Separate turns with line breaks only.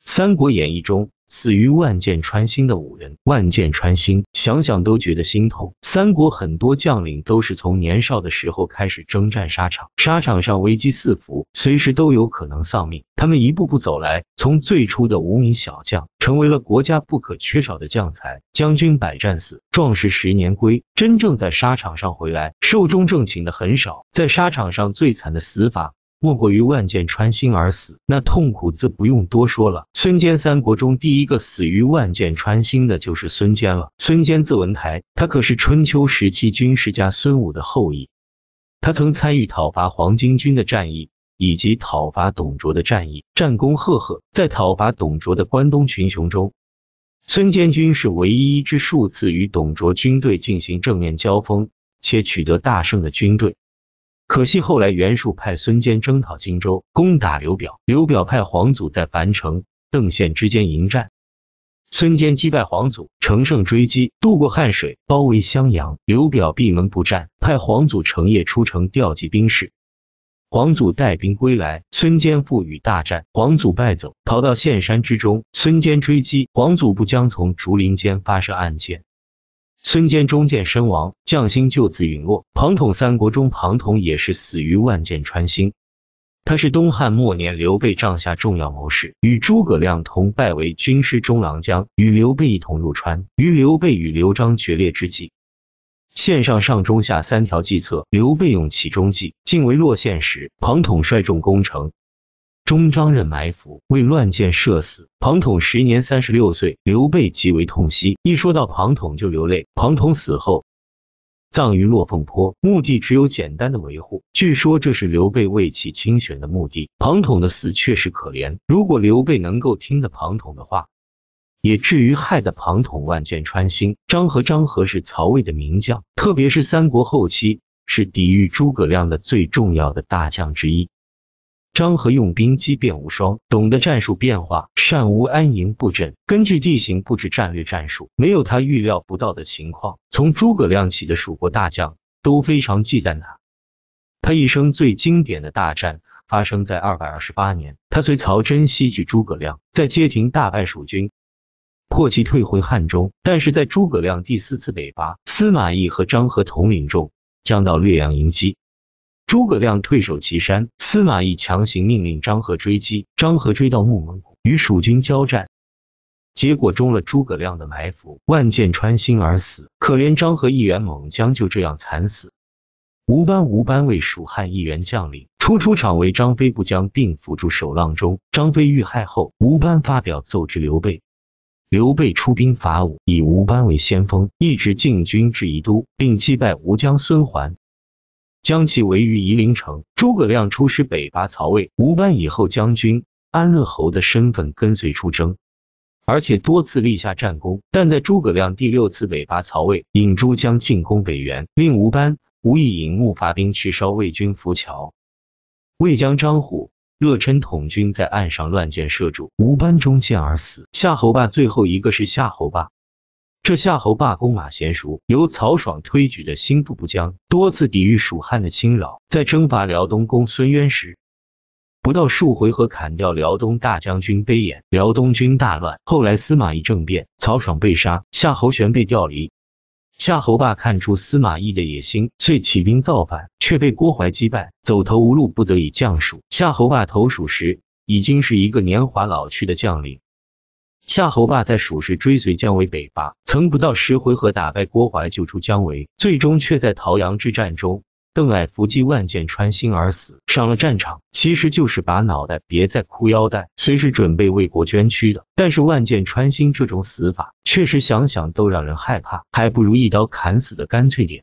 《三国演义》中死于万箭穿心的五人，万箭穿心，想想都觉得心痛。三国很多将领都是从年少的时候开始征战沙场，沙场上危机四伏，随时都有可能丧命。他们一步步走来，从最初的无名小将，成为了国家不可缺少的将才。将军百战死，壮士十年归。真正在沙场上回来，寿终正寝的很少。在沙场上最惨的死法。莫过于万箭穿心而死，那痛苦自不用多说了。孙坚三国中第一个死于万箭穿心的就是孙坚了。孙坚字文台，他可是春秋时期军事家孙武的后裔。他曾参与讨伐黄巾军的战役以及讨伐董卓的战役，战功赫赫。在讨伐董卓的关东群雄中，孙坚军是唯一一支数次与董卓军队进行正面交锋且取得大胜的军队。可惜后来，袁术派孙坚征讨荆州，攻打刘表。刘表派黄祖在樊城、邓县之间迎战，孙坚击败黄祖，乘胜追击，渡过汉水，包围襄阳。刘表闭门不战，派黄祖成夜出城调集兵士。黄祖带兵归来，孙坚复与大战，黄祖败走，逃到岘山之中。孙坚追击，黄祖不将从竹林间发射暗箭。孙坚中箭身亡，将星就此陨落。庞统三国中，庞统也是死于万箭穿心。他是东汉末年刘备帐下重要谋士，与诸葛亮同拜为军师中郎将，与刘备一同入川。于刘备与刘璋决裂之际，献上上中下三条计策，刘备用其中计，进为落县时，庞统率众攻城。中张任埋伏，为乱箭射死。庞统时年三十六岁，刘备极为痛惜，一说到庞统就流泪。庞统死后，葬于落凤坡，墓地只有简单的维护，据说这是刘备为其清选的墓地。庞统的死确实可怜，如果刘备能够听得庞统的话，也至于害得庞统万箭穿心。张合张合是曹魏的名将，特别是三国后期，是抵御诸葛亮的最重要的大将之一。张合用兵机变无双，懂得战术变化，善无安营布阵，根据地形布置战略战术，没有他预料不到的情况。从诸葛亮起的蜀国大将都非常忌惮他。他一生最经典的大战发生在二百二十八年，他随曹真西拒诸葛亮，在街亭大败蜀军，破其退回汉中。但是在诸葛亮第四次北伐，司马懿和张合统领众将到略阳迎击。诸葛亮退守祁山，司马懿强行命令张合追击，张合追到木门谷，与蜀军交战，结果中了诸葛亮的埋伏，万箭穿心而死。可怜张合一员猛将就这样惨死。吴班，吴班为蜀汉一员将领，初出场为张飞部将，并辅助守阆中。张飞遇害后，吴班发表奏之刘备，刘备出兵伐吴，以吴班为先锋，一直进军至宜都，并击败吴将孙桓。将其围于夷陵城。诸葛亮出师北伐曹魏，吴班以后将军、安乐侯的身份跟随出征，而且多次立下战功。但在诸葛亮第六次北伐曹魏，引诸将进攻北原，令吴班、吴懿引木伐兵去烧魏军浮桥，魏将张虎、乐臻统军在岸上乱箭射住吴班中箭而死。夏侯霸最后一个是夏侯霸。这夏侯霸弓马娴熟，由曹爽推举的心腹部将，多次抵御蜀汉的侵扰。在征伐辽东公孙渊时，不到数回合砍掉辽东大将军杯眼，辽东军大乱。后来司马懿政变，曹爽被杀，夏侯玄被调离，夏侯霸看出司马懿的野心，遂起兵造反，却被郭淮击败，走投无路，不得已降蜀。夏侯霸投蜀时，已经是一个年华老去的将领。夏侯霸在蜀时追随姜维北伐，曾不到十回合打败郭淮救出姜维，最终却在桃阳之战中，邓艾伏击万箭穿心而死。上了战场，其实就是把脑袋别在裤腰带，随时准备为国捐躯的。但是万箭穿心这种死法，确实想想都让人害怕，还不如一刀砍死的干脆点。